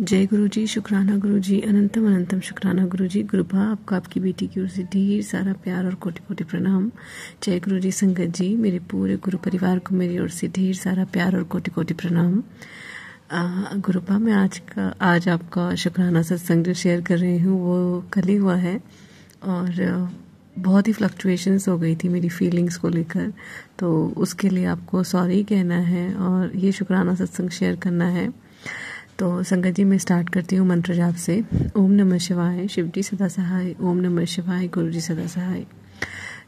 जय गुरु जी शुक्राना गुरु जी अनंतम अनंतम शुक्राना गुरु जी गुरुभा आपको आपकी बेटी की ओर से ढेर सारा प्यार और कोटि कोटि प्रणाम जय गुरु जी संगत जी मेरे पूरे गुरु परिवार को मेरी ओर से ढेर सारा प्यार और कोटि कोटि प्रणाम गुरुभा मैं आज का आज आपका शुक्राना सत्संग जो शेयर कर रही हूँ वो कल ही हुआ है और बहुत ही फ्लक्चुएशंस हो गई थी मेरी फीलिंग्स को लेकर तो उसके लिए आपको सॉरी कहना है और ये शुक्राना सत्संग शेयर करना है तो संगत जी मैं स्टार्ट करती हूँ मंत्र जाप से ओम नमः शिवाय शिव जी सदा सहाय ओम नमः शिवाय गुरु जी सदा सहाय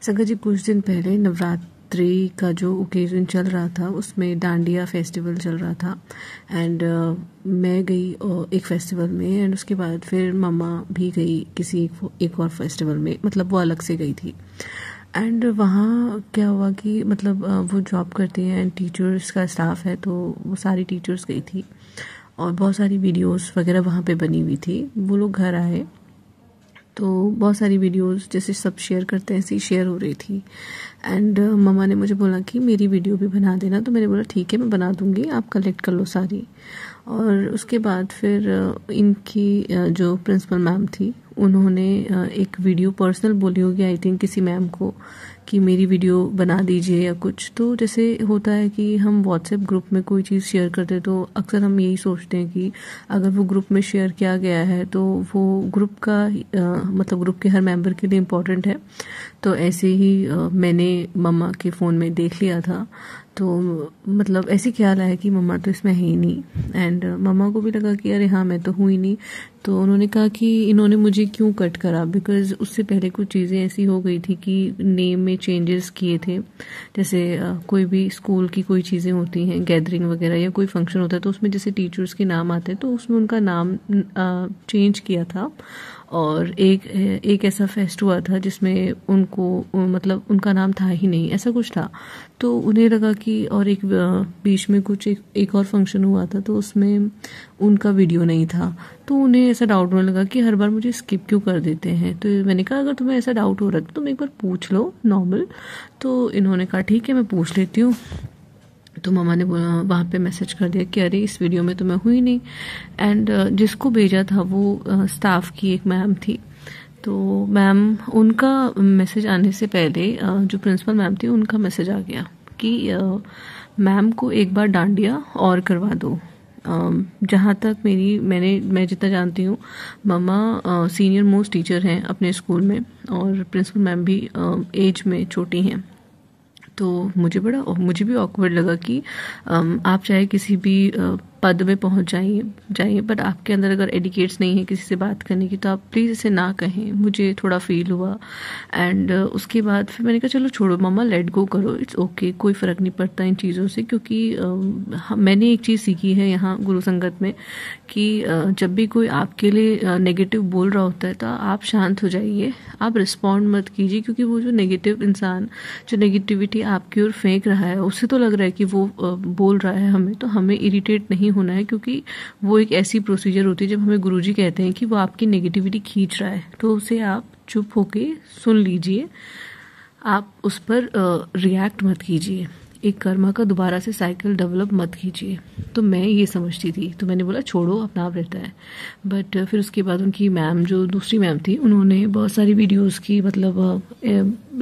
संगत जी कुछ दिन पहले नवरात्रि का जो ओकेजन चल रहा था उसमें डांडिया फेस्टिवल चल रहा था एंड uh, मैं गई uh, एक फेस्टिवल में एंड उसके बाद फिर मामा भी गई किसी एक, एक और फेस्टिवल में मतलब वो अलग से गई थी एंड वहाँ क्या हुआ कि मतलब uh, वो जॉब करती हैं एंड टीचर्स का स्टाफ है तो वो सारी टीचर्स गई थी और बहुत सारी वीडियोस वगैरह वहाँ पे बनी हुई थी वो लोग घर आए तो बहुत सारी वीडियोस जैसे सब शेयर करते हैं ऐसी शेयर हो रही थी एंड uh, ममा ने मुझे बोला कि मेरी वीडियो भी बना देना तो मैंने बोला ठीक है मैं बना दूँगी आप कलेक्ट कर लो सारी और उसके बाद फिर uh, इनकी uh, जो प्रिंसिपल मैम थी उन्होंने एक वीडियो पर्सनल बोली होगी आई थिंक किसी मैम को कि मेरी वीडियो बना दीजिए या कुछ तो जैसे होता है कि हम व्हाट्सएप ग्रुप में कोई चीज़ शेयर करते हैं तो अक्सर हम यही सोचते हैं कि अगर वो ग्रुप में शेयर किया गया है तो वो ग्रुप का आ, मतलब ग्रुप के हर मेंबर के लिए इम्पोर्टेंट है तो ऐसे ही आ, मैंने मम्मा के फ़ोन में देख लिया था तो मतलब ऐसे ख्याल आया कि मम्मा तो इसमें है ही नहीं एंड मम्मा को भी लगा कि अरे हाँ मैं तो हूँ ही नहीं तो उन्होंने कहा कि इन्होंने मुझे क्यों कट करा बिकॉज उससे पहले कुछ चीज़ें ऐसी हो गई थी कि नेम में चेंजेस किए थे जैसे कोई भी स्कूल की कोई चीज़ें होती हैं गैदरिंग वगैरह या कोई फंक्शन होता है तो उसमें जैसे टीचर्स के नाम आते हैं तो उसमें उनका नाम चेंज किया था और एक एक ऐसा फेस्ट हुआ था जिसमें उनको मतलब उनका नाम था ही नहीं ऐसा कुछ था तो उन्हें लगा कि और एक बीच में कुछ एक, एक और फंक्शन हुआ था तो उसमें उनका वीडियो नहीं था तो उन्हें ऐसा डाउट होने लगा कि हर बार मुझे स्किप क्यों कर देते हैं तो मैंने कहा अगर तुम्हें ऐसा डाउट हो रहा है तो तुम एक बार पूछ लो नॉर्मल तो इन्होंने कहा ठीक है मैं पूछ लेती हूँ तो मामा ने वहाँ पे मैसेज कर दिया कि अरे इस वीडियो में तो मैं हुई नहीं एंड uh, जिसको भेजा था वो स्टाफ uh, की एक मैम थी तो मैम उनका मैसेज आने से पहले uh, जो प्रिंसिपल मैम थी उनका मैसेज आ गया कि मैम को एक बार डांडिया और करवा दो um, जहाँ तक मेरी मैंने मैं जितना जानती हूँ मामा सीनियर मोस्ट टीचर हैं अपने स्कूल में और प्रिंसिपल मैम भी एज में छोटी हैं तो मुझे बड़ा मुझे भी ऑकवर्ड लगा कि आप चाहे किसी भी पद में पहुंच जाइए जाइए बट आपके अंदर अगर एडिकेट्स नहीं है किसी से बात करने की तो आप प्लीज़ इसे ना कहें मुझे थोड़ा फील हुआ एंड uh, उसके बाद फिर मैंने कहा चलो छोड़ो मामा लेट गो करो इट्स ओके okay, कोई फ़र्क नहीं पड़ता इन चीज़ों से क्योंकि आ, uh, मैंने एक चीज़ सीखी है यहाँ गुरु संगत में कि आ, uh, जब भी कोई आपके लिए नेगेटिव बोल रहा होता है तो आप शांत हो जाइए आप रिस्पॉन्ड मत कीजिए क्योंकि वो जो नेगेटिव इंसान जो नेगेटिविटी आपकी ओर फेंक रहा है उसे तो लग रहा है कि वो बोल रहा है हमें तो हमें इरीटेट नहीं नहीं होना है क्योंकि वो एक ऐसी प्रोसीजर होती है जब हमें गुरु जी कहते हैं कि वो आपकी नेगेटिविटी खींच रहा है तो उसे आप चुप होके सुन लीजिए आप उस पर रिएक्ट मत कीजिए एक कर्मा का दोबारा से साइकिल डेवलप मत कीजिए तो मैं ये समझती थी तो मैंने बोला छोड़ो अपना आप रहता है बट uh, फिर उसके बाद उनकी मैम जो दूसरी मैम थी उन्होंने बहुत सारी वीडियोस की मतलब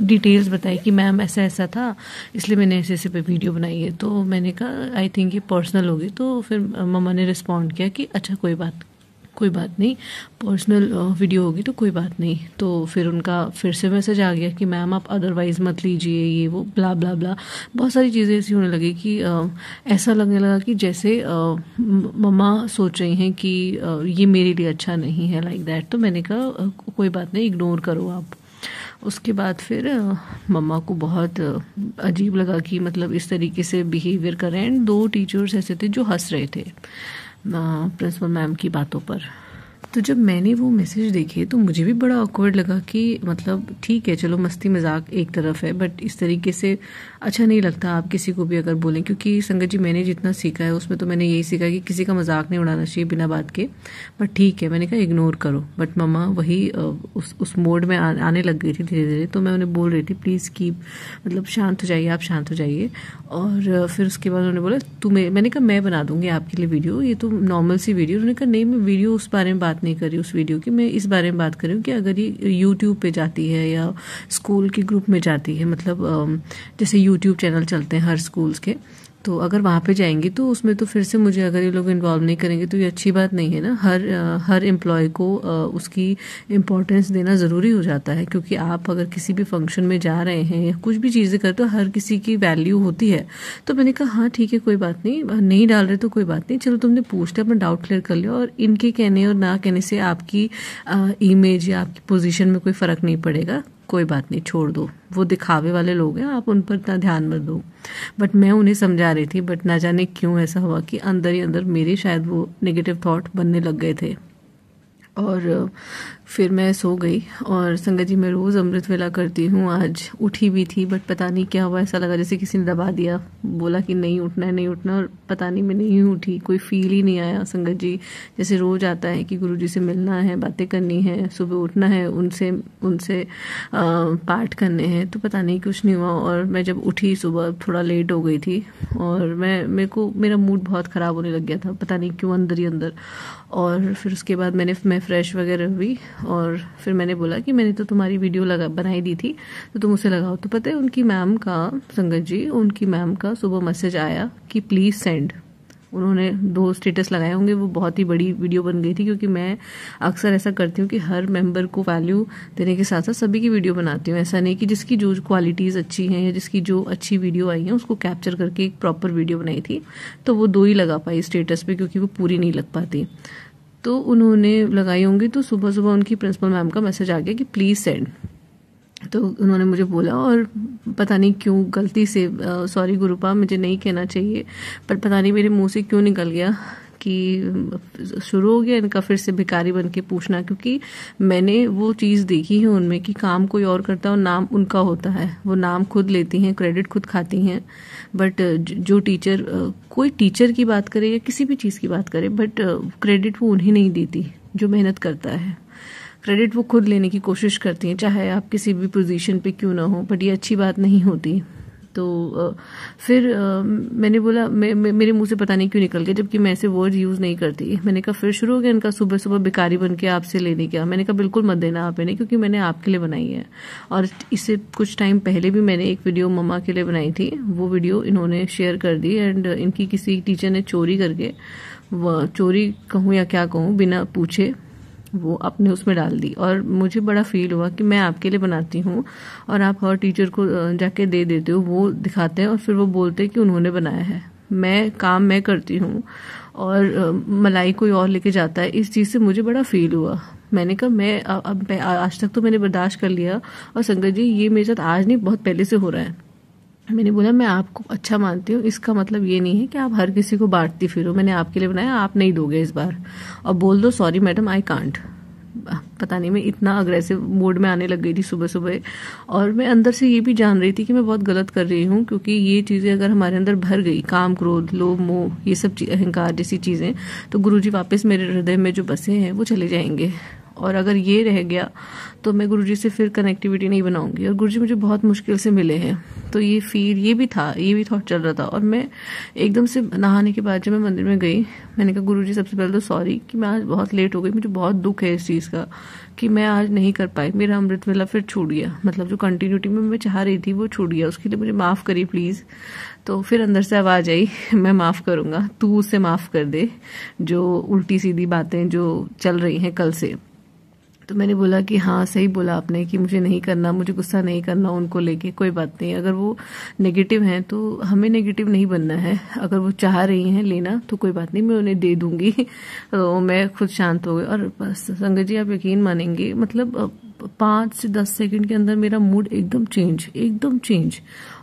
डिटेल्स uh, बताई कि मैम ऐसा ऐसा था इसलिए मैंने ऐसे ऐसे पे वीडियो बनाई है तो मैंने कहा आई थिंक ये पर्सनल होगी तो फिर uh, ममा ने रिस्पॉन्ड किया कि अच्छा कोई बात कोई बात नहीं पर्सनल वीडियो होगी तो कोई बात नहीं तो फिर उनका फिर से मैसेज आ गया कि मैम आप अदरवाइज़ मत लीजिए ये वो ब्ला ब्ला ब्ला बहुत सारी चीज़ें ऐसी होने लगी कि आ, ऐसा लगने लगा कि जैसे मम्मा ममा सोच रही हैं कि आ, ये मेरे लिए अच्छा नहीं है लाइक दैट तो मैंने कहा कोई बात नहीं इग्नोर करो आप उसके बाद फिर मम्मा को बहुत अजीब लगा कि मतलब इस तरीके से बिहेवियर करें एंड दो टीचर्स ऐसे थे जो हंस रहे थे प्रिंसिपल मैम की बातों पर तो जब मैंने वो मैसेज देखे तो मुझे भी बड़ा ऑकवर्ड लगा कि मतलब ठीक है चलो मस्ती मजाक एक तरफ है बट इस तरीके से अच्छा नहीं लगता आप किसी को भी अगर बोलें क्योंकि संगत जी मैंने जितना सीखा है उसमें तो मैंने यही सीखा कि किसी का मजाक नहीं उड़ाना चाहिए बिना बात के बट ठीक है मैंने कहा इग्नोर करो बट ममा वही उस उस मोड में आ, आने लग गई थी धीरे धीरे तो मैं उन्हें बोल रही थी प्लीज़ कीप मतलब शांत हो जाइए आप शांत हो जाइए और फिर उसके बाद उन्होंने बोला तुम्हें मैंने कहा मैं बना दूंगी आपके लिए वीडियो ये तो नॉर्मल सी वीडियो उन्होंने कहा नहीं मैं वीडियो उस बारे में बात बात नहीं कर रही उस वीडियो की मैं इस बारे में बात कर रही हूँ कि अगर ये यूट्यूब पे जाती है या स्कूल के ग्रुप में जाती है मतलब जैसे यूट्यूब चैनल चलते हैं हर स्कूल्स के तो अगर वहाँ पे जाएंगे तो उसमें तो फिर से मुझे अगर ये लोग इन्वॉल्व नहीं करेंगे तो ये अच्छी बात नहीं है ना हर हर एम्प्लॉय को उसकी इम्पोर्टेंस देना ज़रूरी हो जाता है क्योंकि आप अगर किसी भी फंक्शन में जा रहे हैं या कुछ भी चीज़ें करते हो हर किसी की वैल्यू होती है तो मैंने कहा हाँ ठीक है कोई बात नहीं नहीं डाल रहे तो कोई बात नहीं चलो तुमने पूछ लिया अपना डाउट क्लियर कर लिया और इनके कहने और ना कहने से आपकी इमेज या आपकी पोजिशन में कोई फ़र्क नहीं पड़ेगा कोई बात नहीं छोड़ दो वो दिखावे वाले लोग हैं आप उन पर इतना ध्यान मत दो बट मैं उन्हें समझा रही थी बट ना जाने क्यों ऐसा हुआ कि अंदर ही अंदर मेरे शायद वो नेगेटिव थाट बनने लग गए थे और फिर मैं सो गई और संगत जी मैं रोज़ अमृत वेला करती हूँ आज उठी भी थी बट पता नहीं क्या हुआ ऐसा लगा जैसे किसी ने दबा दिया बोला कि नहीं उठना है नहीं उठना और पता नहीं मैं नहीं उठी कोई फील ही नहीं आया संगत जी जैसे रोज़ आता है कि गुरु जी से मिलना है बातें करनी है सुबह उठना है उनसे उनसे पाठ करने हैं तो पता नहीं कुछ नहीं हुआ और मैं जब उठी सुबह थोड़ा लेट हो गई थी और मैं मेरे को मेरा मूड बहुत ख़राब होने लग गया था पता नहीं क्यों अंदर ही अंदर और फिर उसके बाद मैंने मैं फ़्रेश वगैरह हुई और फिर मैंने बोला कि मैंने तो तुम्हारी वीडियो लगा बनाई दी थी तो तुम उसे लगाओ तो पता है उनकी मैम का संगत जी उनकी मैम का सुबह मैसेज आया कि प्लीज़ सेंड उन्होंने दो स्टेटस लगाए होंगे वो बहुत ही बड़ी वीडियो बन गई थी क्योंकि मैं अक्सर ऐसा करती हूँ कि हर मेंबर को वैल्यू देने के साथ साथ सभी की वीडियो बनाती हूँ ऐसा नहीं कि जिसकी जो क्वालिटीज़ अच्छी हैं या जिसकी जो अच्छी वीडियो आई है उसको कैप्चर करके एक प्रॉपर वीडियो बनाई थी तो वो दो ही लगा पाई स्टेटस पर क्योंकि वो पूरी नहीं लग पाती तो उन्होंने लगाई होंगी तो सुबह सुबह उनकी प्रिंसिपल मैम का मैसेज आ गया कि प्लीज़ सेंड तो उन्होंने मुझे बोला और पता नहीं क्यों गलती से सॉरी गुरुपा मुझे नहीं कहना चाहिए पर पता नहीं मेरे मुंह से क्यों निकल गया कि शुरू हो गया इनका फिर से भिकारी बन के पूछना क्योंकि मैंने वो चीज़ देखी है उनमें कि काम कोई और करता है और नाम उनका होता है वो नाम खुद लेती हैं क्रेडिट खुद खाती हैं बट जो टीचर कोई टीचर की बात करे या किसी भी चीज़ की बात करे बट क्रेडिट वो उन्हें नहीं देती जो मेहनत करता है क्रेडिट वो खुद लेने की कोशिश करती हैं चाहे आप किसी भी पोजीशन पे क्यों ना हो बट ये अच्छी बात नहीं होती तो फिर मैंने बोला मे, मे, मेरे मुंह से पता नहीं क्यों निकल गया जबकि मैं ऐसे वर्ड यूज़ नहीं करती मैंने कहा फिर शुरू हो गया इनका सुबह सुबह बेकारी बन के आपसे लेने क्या मैंने कहा बिल्कुल मत देना आप इन्हें क्योंकि मैंने आपके लिए बनाई है और इससे कुछ टाइम पहले भी मैंने एक वीडियो मम्मा के लिए बनाई थी वो वीडियो इन्होंने शेयर कर दी एंड इनकी किसी टीचर ने चोरी करके चोरी कहूँ या क्या कहूँ बिना पूछे वो आपने उसमें डाल दी और मुझे बड़ा फील हुआ कि मैं आपके लिए बनाती हूँ और आप हर टीचर को जाके दे देते हो वो दिखाते हैं और फिर वो बोलते हैं कि उन्होंने बनाया है मैं काम मैं करती हूँ और मलाई कोई और लेके जाता है इस चीज़ से मुझे बड़ा फील हुआ मैंने कहा मैं अब आज तक तो मैंने बर्दाश्त कर लिया और संगत जी ये मेरे साथ आज नहीं बहुत पहले से हो रहा है मैंने बोला मैं आपको अच्छा मानती हूँ इसका मतलब ये नहीं है कि आप हर किसी को बांटती फिरो मैंने आपके लिए बनाया आप नहीं दोगे इस बार और बोल दो सॉरी मैडम आई कांट पता नहीं मैं इतना अग्रेसिव मोड में आने लग गई थी सुबह सुबह और मैं अंदर से ये भी जान रही थी कि मैं बहुत गलत कर रही हूँ क्योंकि ये चीज़ें अगर हमारे अंदर भर गई काम क्रोध लोभ मोह ये सब अहंकार जैसी चीज़ें तो गुरुजी वापस मेरे हृदय में जो बसे हैं वो चले जाएंगे और अगर ये रह गया तो मैं गुरु से फिर कनेक्टिविटी नहीं बनाऊंगी और गुरुजी मुझे बहुत मुश्किल से मिले हैं तो ये फील ये भी था ये भी थॉट चल रहा था और मैं एकदम से नहाने के बाद जब मैं मंदिर में गई मैंने कहा गुरु जी सबसे पहले तो सॉरी कि मैं आज बहुत लेट हो गई मुझे बहुत दुख है इस चीज़ का कि मैं आज नहीं कर पाई मेरा अमृत वेला फिर छूट गया मतलब जो कंटिन्यूटी में मैं चाह रही थी वो छूट गया उसके लिए मुझे माफ़ करी प्लीज़ तो फिर अंदर से आवाज़ आई मैं माफ़ करूँगा तू उसे माफ़ कर दे जो उल्टी सीधी बातें जो चल रही हैं कल से तो मैंने बोला कि हाँ सही बोला आपने कि मुझे नहीं करना मुझे गुस्सा नहीं करना उनको लेके कोई बात नहीं अगर वो नेगेटिव हैं तो हमें नेगेटिव नहीं बनना है अगर वो चाह रही हैं लेना तो कोई बात नहीं मैं उन्हें दे दूंगी तो मैं खुद शांत हो गई और संगत जी आप यकीन मानेंगे मतलब पांच से दस सेकंड के अंदर मेरा मूड एकदम चेंज एकदम चेंज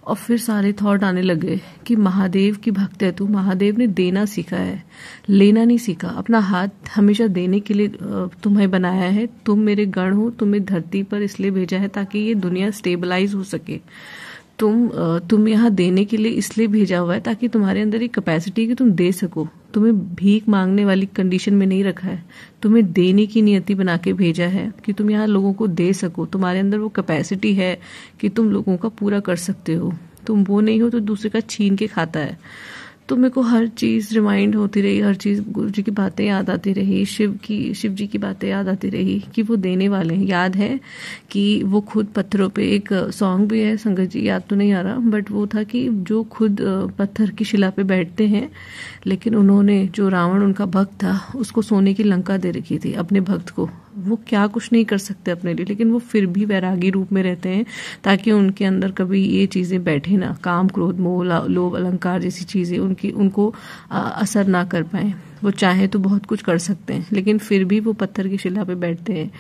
और फिर सारे थॉट आने लगे कि महादेव की भक्त है तू महादेव ने देना सीखा है लेना नहीं सीखा अपना हाथ हमेशा देने के लिए तुम्हें बनाया है तुम मेरे गण हो तुम्हें धरती पर इसलिए भेजा है ताकि ये दुनिया स्टेबलाइज हो सके तुम तुम यहाँ देने के लिए इसलिए भेजा हुआ है ताकि तुम्हारे अंदर एक कैपेसिटी है कि तुम दे सको तुम्हें भीख मांगने वाली कंडीशन में नहीं रखा है तुम्हें देने की नियति बना के भेजा है कि तुम यहाँ लोगों को दे सको तुम्हारे अंदर वो कैपेसिटी है कि तुम लोगों का पूरा कर सकते हो तुम वो नहीं हो तो दूसरे का छीन के खाता है तो मेरे को हर चीज़ रिमाइंड होती रही हर चीज़ गुरु जी की बातें याद आती रही शिव की शिव जी की बातें याद आती रही कि वो देने वाले हैं याद है कि वो खुद पत्थरों पे एक सॉन्ग भी है संगत जी याद तो नहीं आ रहा बट वो था कि जो खुद पत्थर की शिला पे बैठते हैं लेकिन उन्होंने जो रावण उनका भक्त था उसको सोने की लंका दे रखी थी अपने भक्त को वो क्या कुछ नहीं कर सकते अपने लिए लेकिन वो फिर भी वैरागी रूप में रहते हैं ताकि उनके अंदर कभी ये चीज़ें बैठे ना काम क्रोध मोह लोभ अलंकार जैसी चीज़ें उनकी उनको असर ना कर पाए वो चाहे तो बहुत कुछ कर सकते हैं लेकिन फिर भी वो पत्थर की शिला पे बैठते हैं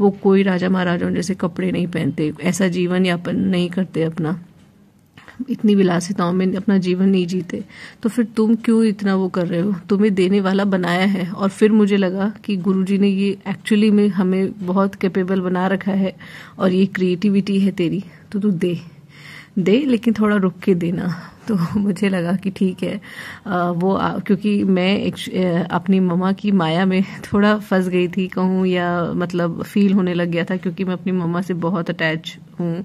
वो कोई राजा महाराजाओं जैसे कपड़े नहीं पहनते ऐसा जीवन यापन नहीं करते अपना इतनी विलासिताओं में अपना जीवन नहीं जीते तो फिर तुम क्यों इतना वो कर रहे हो तुम्हें देने वाला बनाया है और फिर मुझे लगा कि गुरुजी ने ये एक्चुअली में हमें बहुत कैपेबल बना रखा है और ये क्रिएटिविटी है तेरी तो तू दे दे लेकिन थोड़ा रुक के देना तो मुझे लगा कि ठीक है वो क्योंकि मैं एक, अपनी ममा की माया में थोड़ा फंस गई थी कहूँ या मतलब फील होने लग गया था क्योंकि मैं अपनी ममा से बहुत अटैच हूँ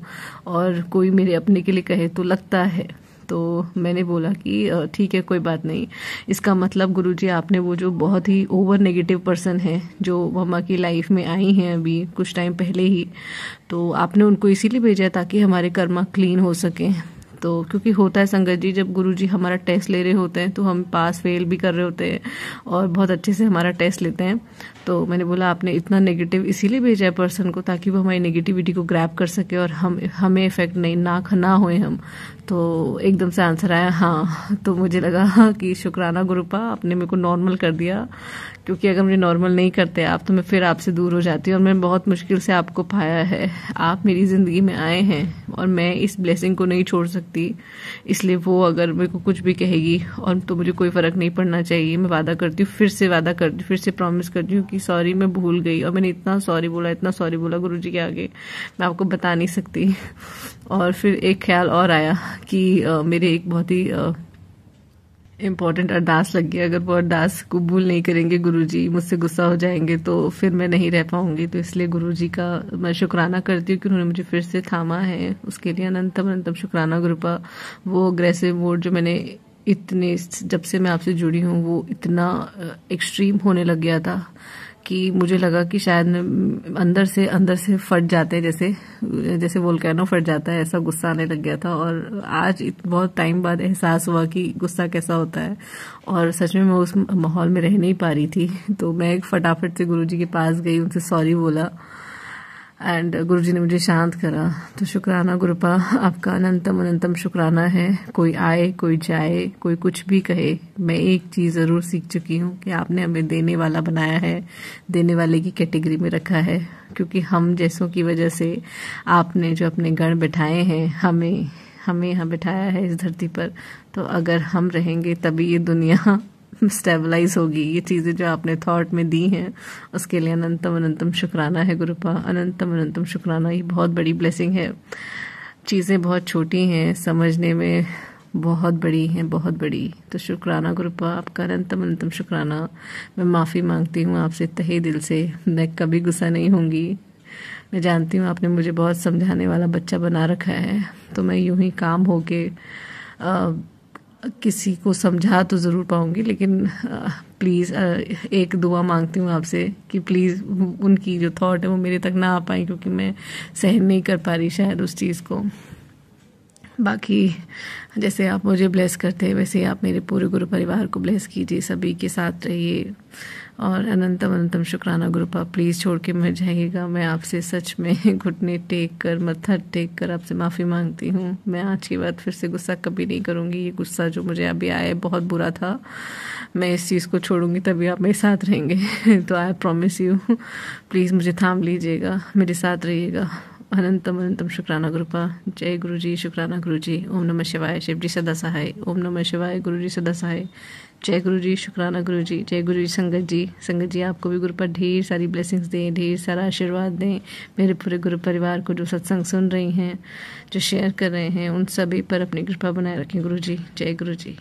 और कोई मेरे अपने के लिए कहे तो लगता है तो मैंने बोला कि ठीक है कोई बात नहीं इसका मतलब गुरुजी आपने वो जो बहुत ही ओवर नेगेटिव पर्सन है जो मम्मा की लाइफ में आई हैं अभी कुछ टाइम पहले ही तो आपने उनको इसीलिए भेजा ताकि हमारे कर्मा क्लीन हो सकें तो क्योंकि होता है संगत जी जब गुरु जी हमारा टेस्ट ले रहे होते हैं तो हम पास फेल भी कर रहे होते हैं और बहुत अच्छे से हमारा टेस्ट लेते हैं तो मैंने बोला आपने इतना नेगेटिव इसीलिए भेजा है पर्सन को ताकि वो हमारी नेगेटिविटी को ग्रैप कर सके और हम हमें इफेक्ट नहीं ना ना होए हम तो एकदम से आंसर आया हाँ तो मुझे लगा कि शुक्राना गुरुपा आपने मेरे को नॉर्मल कर दिया क्योंकि अगर मुझे नॉर्मल नहीं करते आप तो मैं फिर आपसे दूर हो जाती हूँ और मैं बहुत मुश्किल से आपको पाया है आप मेरी ज़िंदगी में आए हैं और मैं इस ब्लेसिंग को नहीं छोड़ सकती इसलिए वो अगर मेरे को कुछ भी कहेगी और तो मुझे कोई फ़र्क नहीं पड़ना चाहिए मैं वादा करती हूँ फिर से वादा करती हूँ फिर से प्रॉमिस करती हूँ कि सॉरी मैं भूल गई और मैंने इतना सॉरी बोला इतना सॉरी बोला गुरु जी के आगे मैं आपको बता नहीं सकती और फिर एक ख्याल और आया कि मेरे एक बहुत ही इम्पोर्टेंट अरदास लग गया अगर वो अरदास कबूल नहीं करेंगे गुरुजी मुझसे गुस्सा हो जाएंगे तो फिर मैं नहीं रह पाऊंगी तो इसलिए गुरुजी का मैं शुक्राना करती हूँ कि उन्होंने मुझे फिर से थामा है उसके लिए अनंतम अनंतम शुक्राना गुरुपा वो अग्रेसिव मोड जो मैंने इतने जब से मैं आपसे जुड़ी हूँ वो इतना एक्सट्रीम होने लग गया था कि मुझे लगा कि शायद अंदर से अंदर से फट जाते जैसे जैसे जैसे वोल्केनो फट जाता है ऐसा गुस्सा आने लग गया था और आज बहुत टाइम बाद एहसास हुआ कि गुस्सा कैसा होता है और सच में मैं उस माहौल में रह नहीं पा रही थी तो मैं एक फटाफट से गुरुजी के पास गई उनसे सॉरी बोला एंड गुरु जी ने मुझे शांत करा तो शुक्राना गुरुपा आपका अनंतम अनंतम शुक्राना है कोई आए कोई जाए कोई कुछ भी कहे मैं एक चीज़ ज़रूर सीख चुकी हूँ कि आपने हमें देने वाला बनाया है देने वाले की कैटेगरी में रखा है क्योंकि हम जैसों की वजह से आपने जो अपने गण बिठाए हैं हमें हमें यहाँ बिठाया है इस धरती पर तो अगर हम रहेंगे तभी ये दुनिया स्टेबलाइज होगी ये चीज़ें जो आपने थॉट में दी हैं उसके लिए अनंतम अनंतम शुक्राना है गुरुपा अनंतम अनंतम शुक्राना ये बहुत बड़ी ब्लेसिंग है चीज़ें बहुत छोटी हैं समझने में बहुत बड़ी हैं बहुत बड़ी तो शुक्राना गुरुपा आपका अनंतम अनंतम शुक्राना मैं माफ़ी मांगती हूँ आपसे तहे दिल से मैं कभी गुस्सा नहीं होंगी मैं जानती हूँ आपने मुझे बहुत समझाने वाला बच्चा बना रखा है तो मैं यूं ही काम होके किसी को समझा तो ज़रूर पाऊंगी लेकिन प्लीज़ एक दुआ मांगती हूँ आपसे कि प्लीज़ उनकी जो थॉट है वो मेरे तक ना आ पाए क्योंकि मैं सहन नहीं कर पा रही शायद उस चीज़ को बाकी जैसे आप मुझे ब्लेस करते हैं वैसे आप मेरे पूरे गुरु परिवार को ब्लेस कीजिए सभी के साथ रहिए और अनंतम अनंतम शुक्राना गुरुपा प्लीज़ छोड़ के मर जाइएगा मैं आपसे सच में घुटने टेक कर मत्थर टेक कर आपसे माफ़ी मांगती हूँ मैं आज के बाद फिर से गुस्सा कभी नहीं करूँगी ये गुस्सा जो मुझे अभी आया है बहुत बुरा था मैं इस चीज़ को छोड़ूंगी तभी आप मेरे साथ रहेंगे तो आई प्रोमिस यू प्लीज़ मुझे थाम लीजिएगा मेरे साथ रहिएगा अनंतम अनंतम शुक्राना कृपा जय गुरु जी शुक्राना गुरु जी ओम नमः शिवाय शिव जी सदा सहाय ओम नमः शिवाय गुरु जी सदा सहाय जय गुरु जी शुक्राना गुरु जी जय गुरु जी संगत जी संगत जी आपको भी गुरु पर ढेर सारी ब्लेसिंग्स दें ढेर सारा आशीर्वाद दें मेरे पूरे गुरु परिवार को जो सत्संग सुन रही हैं जो शेयर कर रहे हैं उन सभी पर अपनी कृपा बनाए रखें गुरु जी जय गुरु जी